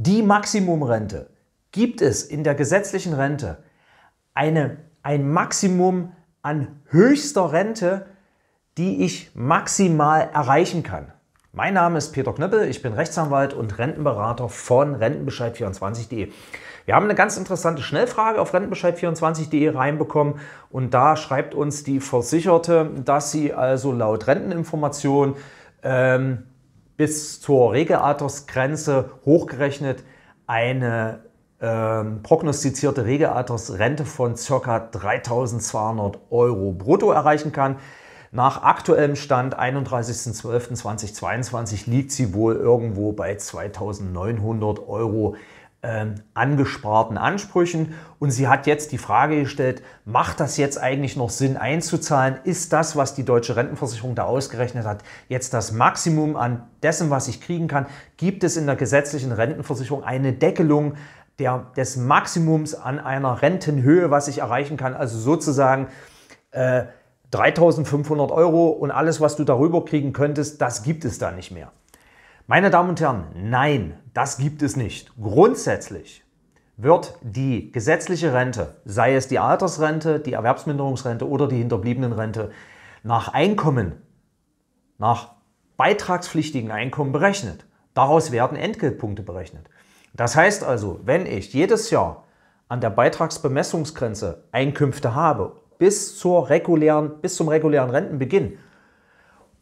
Die Maximumrente. Gibt es in der gesetzlichen Rente eine, ein Maximum an höchster Rente, die ich maximal erreichen kann? Mein Name ist Peter Knüppel, ich bin Rechtsanwalt und Rentenberater von Rentenbescheid24.de. Wir haben eine ganz interessante Schnellfrage auf rentenbescheid24.de reinbekommen und da schreibt uns die Versicherte, dass sie also laut Renteninformation ähm, bis zur Regelaltersgrenze hochgerechnet eine äh, prognostizierte Regelaltersrente von ca. 3200 Euro brutto erreichen kann. Nach aktuellem Stand 31.12.2022 liegt sie wohl irgendwo bei 2900 Euro ähm, angesparten Ansprüchen. Und sie hat jetzt die Frage gestellt, macht das jetzt eigentlich noch Sinn einzuzahlen? Ist das, was die deutsche Rentenversicherung da ausgerechnet hat, jetzt das Maximum an dessen, was ich kriegen kann? Gibt es in der gesetzlichen Rentenversicherung eine Deckelung der, des Maximums an einer Rentenhöhe, was ich erreichen kann? Also sozusagen äh, 3500 Euro und alles, was du darüber kriegen könntest, das gibt es da nicht mehr. Meine Damen und Herren, nein, das gibt es nicht. Grundsätzlich wird die gesetzliche Rente, sei es die Altersrente, die Erwerbsminderungsrente oder die Hinterbliebenenrente, nach Einkommen, nach beitragspflichtigen Einkommen berechnet. Daraus werden Entgeltpunkte berechnet. Das heißt also, wenn ich jedes Jahr an der Beitragsbemessungsgrenze Einkünfte habe bis, zur regulären, bis zum regulären Rentenbeginn,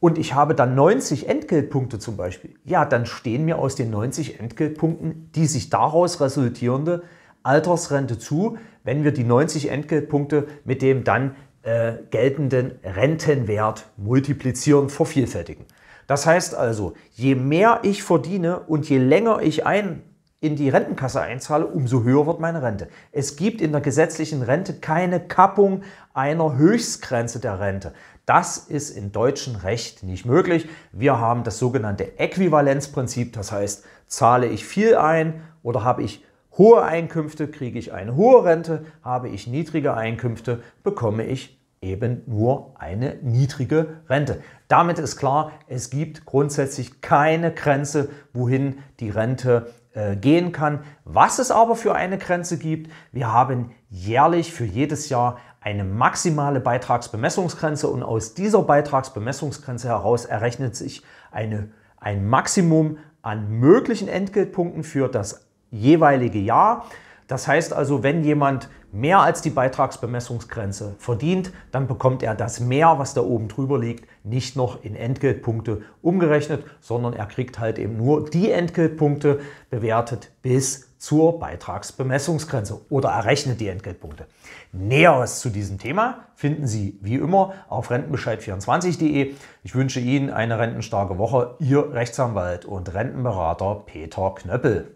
und ich habe dann 90 Entgeltpunkte zum Beispiel, ja, dann stehen mir aus den 90 Entgeltpunkten die sich daraus resultierende Altersrente zu, wenn wir die 90 Entgeltpunkte mit dem dann äh, geltenden Rentenwert multiplizieren, vervielfältigen. Das heißt also, je mehr ich verdiene und je länger ich ein in die Rentenkasse einzahle, umso höher wird meine Rente. Es gibt in der gesetzlichen Rente keine Kappung einer Höchstgrenze der Rente. Das ist in deutschem Recht nicht möglich. Wir haben das sogenannte Äquivalenzprinzip, das heißt, zahle ich viel ein oder habe ich hohe Einkünfte, kriege ich eine hohe Rente, habe ich niedrige Einkünfte, bekomme ich eben nur eine niedrige Rente. Damit ist klar, es gibt grundsätzlich keine Grenze, wohin die Rente äh, gehen kann. Was es aber für eine Grenze gibt, wir haben jährlich für jedes Jahr eine maximale Beitragsbemessungsgrenze und aus dieser Beitragsbemessungsgrenze heraus errechnet sich eine, ein Maximum an möglichen Entgeltpunkten für das jeweilige Jahr. Das heißt also, wenn jemand mehr als die Beitragsbemessungsgrenze verdient, dann bekommt er das mehr, was da oben drüber liegt, nicht noch in Entgeltpunkte umgerechnet, sondern er kriegt halt eben nur die Entgeltpunkte bewertet bis zur Beitragsbemessungsgrenze oder errechnet die Entgeltpunkte. Näheres zu diesem Thema finden Sie wie immer auf rentenbescheid24.de. Ich wünsche Ihnen eine rentenstarke Woche. Ihr Rechtsanwalt und Rentenberater Peter Knöppel.